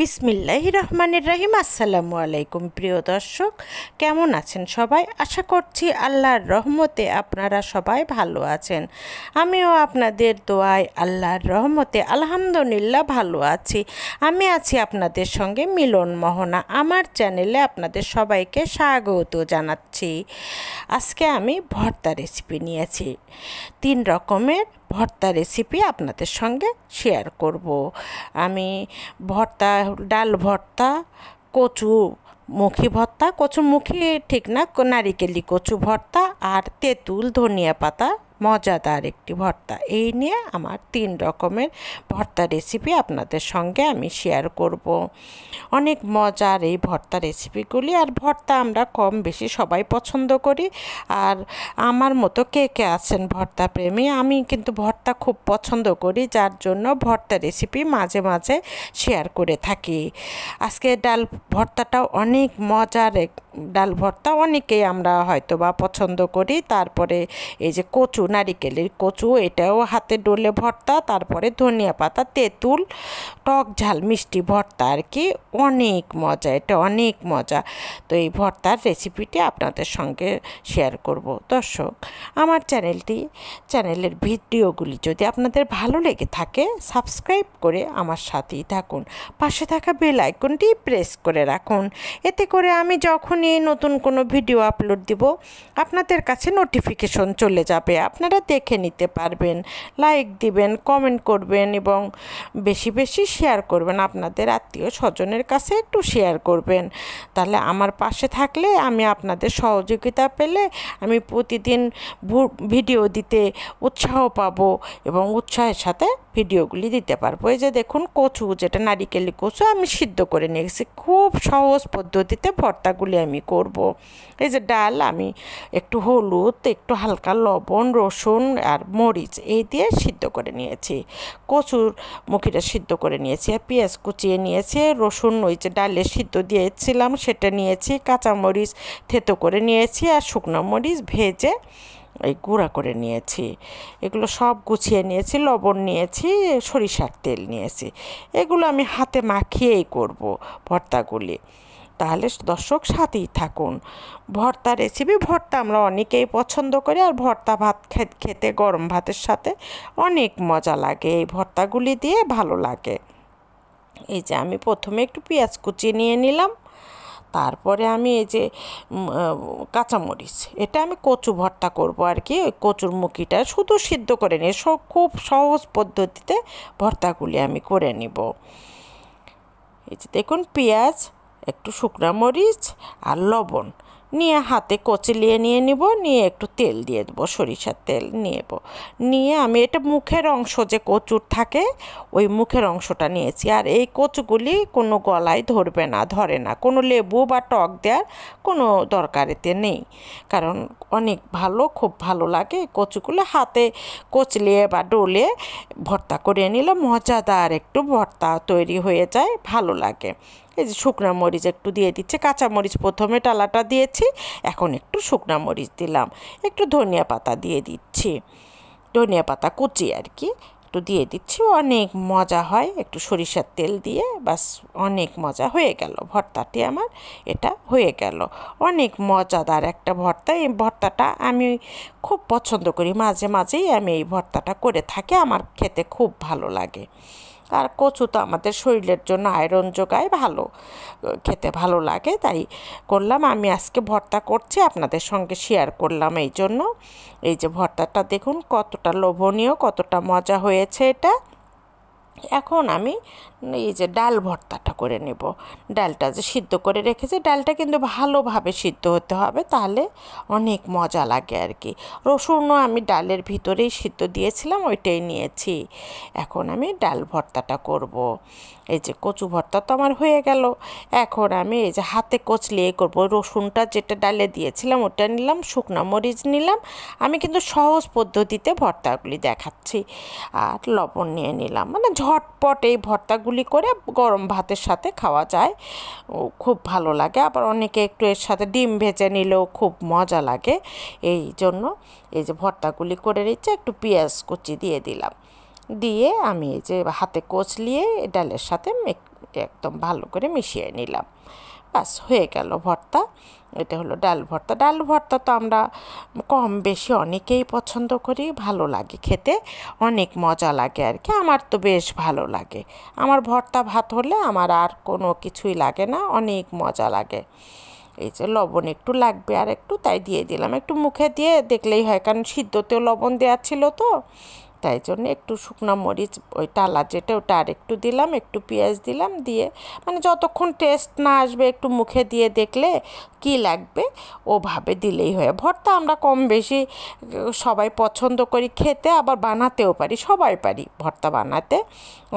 বিসমিল্লাহ রহমানের রাহিম আসসালামু আলাইকুম প্রিয় দর্শক কেমন আছেন সবাই আশা করছি আল্লাহর রহমতে আপনারা সবাই ভালো আছেন আমিও আপনাদের দোয়ায় আল্লাহর রহমতে আলহামদুলিল্লাহ ভালো আছি আমি আছি আপনাদের সঙ্গে মিলন মোহনা আমার চ্যানেলে আপনাদের সবাইকে স্বাগত জানাচ্ছি আজকে আমি ভর্তা রেসিপি নিয়েছি তিন রকমের ভর্তা রেসিপি আপনাদের সঙ্গে শেয়ার করব আমি ভর্তা ডাল ভর্তা কচু মুখি ভর্তা কচুমুখী ঠিক না নারিকেলি কচু ভর্তা আর তেঁতুল ধনিয়া পাতা মজাদার একটি ভর্তা এই নিয়ে আমার তিন রকমের ভর্তা রেসিপি আপনাদের সঙ্গে আমি শেয়ার করব অনেক মজার এই ভর্তা রেসিপিগুলি আর ভর্তা আমরা কম বেশি সবাই পছন্দ করি আর আমার মতো কে কে আছেন ভর্তা প্রেমী আমি কিন্তু ভর্তা খুব পছন্দ করি যার জন্য ভর্তা রেসিপি মাঝে মাঝে শেয়ার করে থাকি আজকে ডাল ভর্তাটাও অনেক মজার ডাল ভর্তা অনেকেই আমরা হয়তো বা পছন্দ করি তারপরে এই যে কচু নারিকেলের কচু এটাও হাতে ডোলে ভর্তা তারপরে ধনিয়া পাতা তেঁতুল টক ঝাল মিষ্টি ভর্তা আর কি অনেক মজা এটা অনেক মজা তো এই ভর্তার রেসিপিটি আপনাদের সঙ্গে শেয়ার করব দর্শক আমার চ্যানেলটি চ্যানেলের ভিডিওগুলি যদি আপনাদের ভালো লেগে থাকে সাবস্ক্রাইব করে আমার সাথেই থাকুন পাশে থাকা বেল আইকনটি প্রেস করে রাখুন এতে করে আমি যখন নিয়ে নতুন কোনো ভিডিও আপলোড দিব আপনাদের কাছে নোটিফিকেশন চলে যাবে আপনারা দেখে নিতে পারবেন লাইক দিবেন কমেন্ট করবেন এবং বেশি বেশি শেয়ার করবেন আপনাদের আত্মীয় স্বজনের কাছে একটু শেয়ার করবেন তাহলে আমার পাশে থাকলে আমি আপনাদের সহযোগিতা পেলে আমি প্রতিদিন ভিডিও দিতে উৎসাহ পাবো এবং উৎসাহের সাথে ভিডিওগুলি দিতে পারবো এই যে দেখুন কচু যেটা নারিকেলি কচু আমি সিদ্ধ করে নিয়েছি খুব সহজ পদ্ধতিতে ভর্তাগুলি আমি করব। এই যে ডাল আমি একটু হলুদ একটু হালকা লবণ রসুন আর মরিচ এই দিয়ে সিদ্ধ করে নিয়েছি কচুর মুখিটা সিদ্ধ করে নিয়েছি আর পেঁয়াজ কুচিয়ে নিয়েছি রসুন ওই যে ডালে সিদ্ধ দিয়েছিলাম সেটা নিয়েছি কাঁচামরিচ থেতো করে নিয়েছি আর শুকনো মরিচ ভেজে এই গুঁড়া করে নিয়েছি এগুলো সব গুছিয়ে নিয়েছি লবণ নিয়েছি সরিষার তেল নিয়েছি এগুলো আমি হাতে মাখিয়েই করব ভর্তাগুলি তাহলে দর্শক সাথেই থাকুন ভর্তা রেসিপি ভর্তা আমরা অনেকেই পছন্দ করি আর ভর্তা ভাত খেতে গরম ভাতের সাথে অনেক মজা লাগে এই ভর্তাগুলি দিয়ে ভালো লাগে এই যে আমি প্রথমে একটু পেঁয়াজ কুচি নিয়ে নিলাম তারপরে আমি এই যে কাঁচামরিচ এটা আমি কচু ভর্তা করব আর কি কচুর মুখিটা শুধু সিদ্ধ করে নিই সব খুব সহজ পদ্ধতিতে ভর্তাগুলি আমি করে নিব এই যে দেখুন পেঁয়াজ একটু শুকনো মরিচ আর লবণ নিয়ে হাতে কচলিয়ে নিয়ে নিব নিয়ে একটু তেল দিয়ে দেবো সরিষার তেল নিয়েব নিয়ে আমি এটা মুখের অংশ যে কচুর থাকে ওই মুখের অংশটা নিয়েছি আর এই কচুগুলি কোনো গলায় ধরবে না ধরে না কোনো লেবু বা টক দেওয়ার কোনো দরকারেতে নেই কারণ অনেক ভালো খুব ভালো লাগে কচুগুলো হাতে কচলিয়ে বা ডোলে ভর্তা করে নিলে মজাদার একটু ভর্তা তৈরি হয়ে যায় ভালো লাগে এই যে শুকনা মরিচ একটু দিয়ে দিচ্ছে কাঁচা মরিচ প্রথমে টালাটা দিয়েছি এখন একটু শুকনা মরিচ দিলাম একটু ধনিয়া পাতা দিয়ে দিচ্ছি ধনিয়া পাতা কুচি আর কি একটু দিয়ে দিচ্ছি অনেক মজা হয় একটু সরিষার তেল দিয়ে বাস অনেক মজা হয়ে গেল ভর্তাটি আমার এটা হয়ে গেল অনেক মজাদার একটা ভর্তা এই ভর্তাটা আমি খুব পছন্দ করি মাঝে মাঝেই আমি এই ভর্তাটা করে থাকি আমার খেতে খুব ভালো লাগে আর কচু তো আমাদের শরীরের জন্য আয়রন যোগায় ভালো খেতে ভালো লাগে তাই করলাম আমি আজকে ভর্তা করছি আপনাদের সঙ্গে শেয়ার করলাম এই জন্য এই যে ভর্তাটা দেখুন কতটা লোভনীয় কতটা মজা হয়েছে এটা এখন আমি এই যে ডাল ভর্তাটা করে নেব ডালটা যে সিদ্ধ করে রেখেছি ডালটা কিন্তু ভালোভাবে সিদ্ধ হতে হবে তাহলে অনেক মজা লাগে আর কি রসুনও আমি ডালের ভিতরেই সিদ্ধ দিয়েছিলাম ওইটাই নিয়েছি এখন আমি ডাল ভর্তাটা করব। এই যে কচু ভর্তা তো আমার হয়ে গেল এখন আমি এই যে হাতে কচলিয়ে করব রসুনটা যেটা ডালে দিয়েছিলাম ওটা নিলাম শুকনা মরিচ নিলাম আমি কিন্তু সহজ পদ্ধতিতে ভর্তাগুলি দেখাচ্ছি আর লবণ নিয়ে নিলাম মানে ঝটপট এই ভর্তাগুলি গুলি করে গরম ভাতের সাথে খাওয়া যায় খুব ভালো লাগে আবার অনেকে একটু এর সাথে ডিম ভেজে নিলেও খুব মজা লাগে এই জন্য এই যে ভর্তাগুলি করে নিচ্ছে একটু পেঁয়াজ কুচি দিয়ে দিলাম দিয়ে আমি এই যে হাতে কচলিয়ে ডালের সাথে একদম ভালো করে মিশিয়ে নিলাম ব্যাস হয়ে গেল ভর্তা এটা হলো ডাল ভর্তা ডাল ভর্তা তো আমরা কম বেশি অনেকেই পছন্দ করি ভালো লাগে খেতে অনেক মজা লাগে আর কি আমার তো বেশ ভালো লাগে আমার ভর্তা ভাত হলে আমার আর কোনো কিছুই লাগে না অনেক মজা লাগে এই যে লবণ একটু লাগবে আর একটু তাই দিয়ে দিলাম একটু মুখে দিয়ে দেখলেই হয় কারণ সিদ্ধতেও লবণ দেওয়া ছিল তো তাই জন্য একটু শুকনো মরিচ ওই টালা যেটা ওটা আর একটু দিলাম একটু পেঁয়াজ দিলাম দিয়ে মানে যতক্ষণ টেস্ট না আসবে একটু মুখে দিয়ে দেখলে কি লাগবে ওভাবে দিলেই হয় ভর্তা আমরা কম বেশি সবাই পছন্দ করি খেতে আবার বানাতেও পারি সবাই পারি ভর্তা বানাতে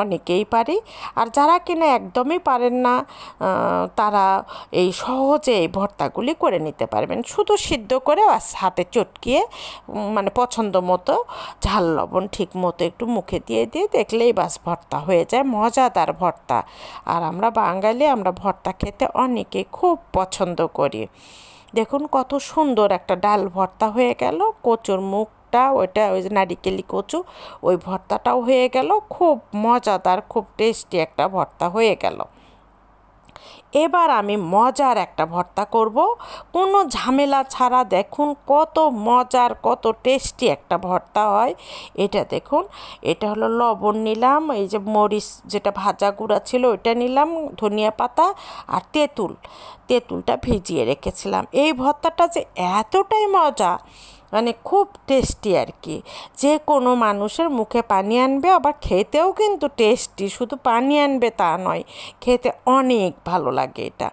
অনেকেই পারি আর যারা কিনা একদমই পারেন না তারা এই সহজে এই ভর্তাগুলি করে নিতে পারবেন শুধু সিদ্ধ করে হাতে চটকিয়ে মানে পছন্দ মতো ঝাল লবণ ঠিক মতো একটু মুখে দিয়ে দিয়ে দেখলেই বাস ভর্তা হয়ে যায় মজাদার ভর্তা আর আমরা বাঙালি আমরা ভর্তা খেতে অনেকে খুব পছন্দ করি দেখুন কত সুন্দর একটা ডাল ভর্তা হয়ে গেল কচুর মুখ ওইটা ওই যে নারিকেলি কচু ওই ভর্তাটাও হয়ে গেল খুব মজাদার খুব টেস্টি একটা ভর্তা হয়ে গেল এবার আমি মজার একটা ভর্তা করব কোনো ঝামেলা ছাড়া দেখুন কত মজার কত টেস্টি একটা ভর্তা হয় এটা দেখুন এটা হলো লবণ নিলাম এই যে মরিচ যেটা ভাজা গুঁড়া ছিল ওইটা নিলাম ধনিয়া পাতা আর তেঁতুল তেঁতুলটা ভিজিয়ে রেখেছিলাম এই ভর্তাটা যে এতটাই মজা মানে খুব টেস্টি আর কি যে কোনো মানুষের মুখে পানি আনবে আবার খেতেও কিন্তু টেস্টি শুধু পানি আনবে তা নয় খেতে অনেক ভালো লাগে এটা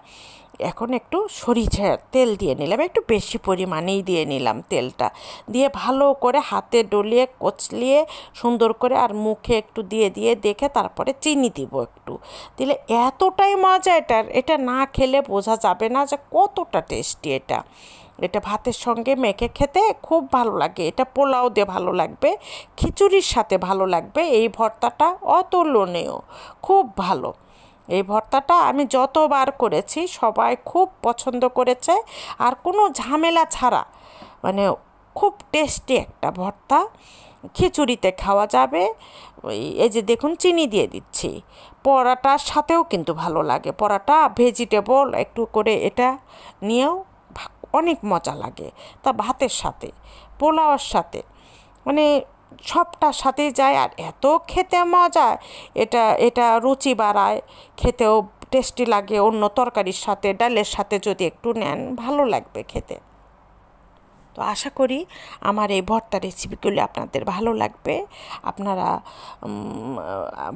এখন একটু সরিষার তেল দিয়ে নিলাম একটু বেশি পরিমাণেই দিয়ে নিলাম তেলটা দিয়ে ভালো করে হাতে ডলিয়ে কচলিয়ে সুন্দর করে আর মুখে একটু দিয়ে দিয়ে দেখে তারপরে চিনি দিব একটু দিলে এতটাই মজা এটার এটা না খেলে বোঝা যাবে না যে কতটা টেস্টি এটা এটা ভাতের সঙ্গে মেখে খেতে খুব ভালো লাগে এটা পোলাও দিয়ে ভালো লাগবে খিচুড়ির সাথে ভালো লাগবে এই ভর্তাটা অতুলনীয় খুব ভালো এই ভর্তাটা আমি যতবার করেছি সবাই খুব পছন্দ করেছে আর কোনো ঝামেলা ছাড়া মানে খুব টেস্টি একটা ভর্তা খিচুড়িতে খাওয়া যাবে এই যে দেখুন চিনি দিয়ে দিচ্ছি পরাটার সাথেও কিন্তু ভালো লাগে পরাটা ভেজিটেবল একটু করে এটা নিয়েও অনেক মজা লাগে তা ভাতের সাথে পোলাওয়ার সাথে মানে সবটার সাথে যায় আর এত খেতে মজা এটা এটা রুচি বাড়ায় খেতেও টেস্টি লাগে অন্য তরকারির সাথে ডালের সাথে যদি একটু নেন ভালো লাগবে খেতে তো আশা করি আমার এই ভর্তা রেসিপিগুলি আপনাদের ভালো লাগবে আপনারা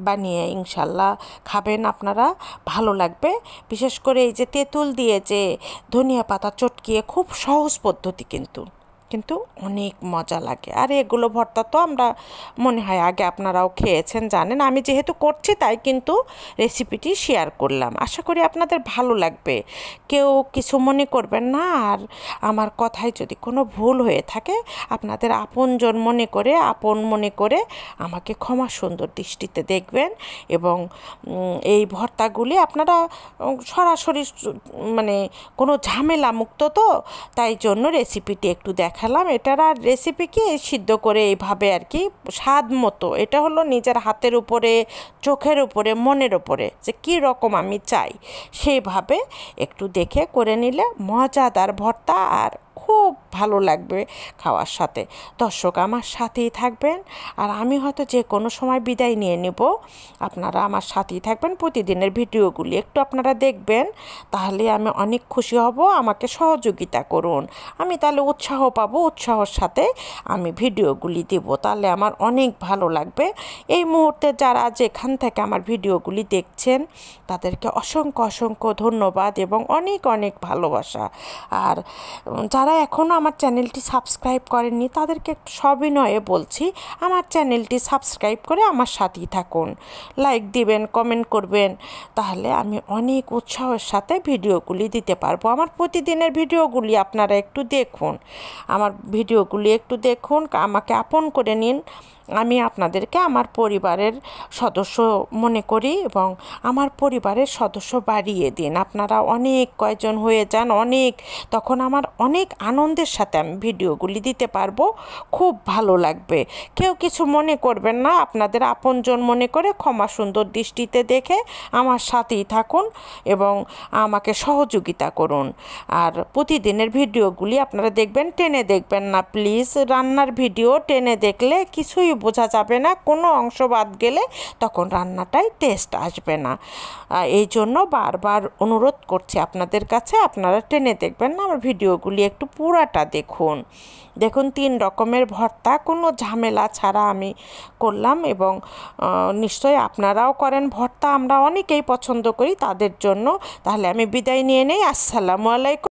বানিয়ে ইনশাল্লাহ খাবেন আপনারা ভালো লাগবে বিশেষ করে এই যে তেঁতুল দিয়ে যে ধনিয়া পাতা চটকিয়ে খুব সহজ পদ্ধতি কিন্তু কিন্তু অনেক মজা লাগে আর এগুলো ভর্তা তো আমরা মনে হয় আগে আপনারাও খেয়েছেন জানেন আমি যেহেতু করছি তাই কিন্তু রেসিপিটি শেয়ার করলাম আশা করি আপনাদের ভালো লাগবে কেউ কিছু মনে করবেন না আর আমার কথায় যদি কোনো ভুল হয়ে থাকে আপনাদের আপনজন মনে করে আপন মনে করে আমাকে ক্ষমা সুন্দর দৃষ্টিতে দেখবেন এবং এই ভর্তাগুলি আপনারা সরাসরি মানে কোনো ঝামেলা মুক্ত তো তাই জন্য রেসিপিটি একটু দেখ দেখালাম এটার আর রেসিপিকে সিদ্ধ করে এইভাবে আর কি স্বাদ মতো এটা হলো নিজের হাতের উপরে চোখের উপরে মনের উপরে যে কি রকম আমি চাই সেইভাবে একটু দেখে করে নিলে মজাদার ভর্তা আর খুব ভালো লাগবে খাওয়ার সাথে দর্শক আমার সাথেই থাকবেন আর আমি হয়তো যে কোনো সময় বিদায় নিয়ে নেব আপনারা আমার সাথেই থাকবেন প্রতিদিনের ভিডিওগুলি একটু আপনারা দেখবেন তাহলে আমি অনেক খুশি হব আমাকে সহযোগিতা করুন আমি তাহলে উৎসাহ পাবো উৎসাহর সাথে আমি ভিডিওগুলি দেব তাহলে আমার অনেক ভালো লাগবে এই মুহূর্তে যারা যেখান থেকে আমার ভিডিওগুলি দেখছেন তাদেরকে অসংখ্য অসংখ্য ধন্যবাদ এবং অনেক অনেক ভালোবাসা আর যারা এখনও আমার চ্যানেলটি সাবস্ক্রাইব করেননি তাদেরকে একটু সবিনয়ে বলছি আমার চ্যানেলটি সাবস্ক্রাইব করে আমার সাথেই থাকুন লাইক দিবেন কমেন্ট করবেন তাহলে আমি অনেক উৎসাহের সাথে ভিডিওগুলি দিতে পারবো আমার প্রতিদিনের ভিডিওগুলি আপনারা একটু দেখুন আমার ভিডিওগুলি একটু দেখুন আমাকে আপন করে নিন আমি আপনাদেরকে আমার পরিবারের সদস্য মনে করি এবং আমার পরিবারের সদস্য বাড়িয়ে দিন আপনারা অনেক কয়জন হয়ে যান অনেক তখন আমার অনেক আনন্দের সাথে আমি ভিডিওগুলি দিতে পারবো খুব ভালো লাগবে কেউ কিছু মনে করবেন না আপনাদের আপনজন মনে করে ক্ষমা সুন্দর দৃষ্টিতে দেখে আমার সাথেই থাকুন এবং আমাকে সহযোগিতা করুন আর প্রতিদিনের ভিডিওগুলি আপনারা দেখবেন টেনে দেখবেন না প্লিজ রান্নার ভিডিও টেনে দেখলে কিছুই বোঝা যাবে না কোনো অংশ বাদ গেলে তখন রান্নাটাই টেস্ট আসবে না এই জন্য বারবার অনুরোধ করছি আপনাদের কাছে আপনারা টেনে দেখবেন না আমার ভিডিওগুলি একটু পুরাটা দেখুন দেখুন তিন রকমের ভর্তা কোনো ঝামেলা ছাড়া আমি করলাম এবং নিশ্চয়ই আপনারাও করেন ভর্তা আমরা অনেকেই পছন্দ করি তাদের জন্য তাহলে আমি বিদায় নিয়ে নেই আসসালামু আলাইকুম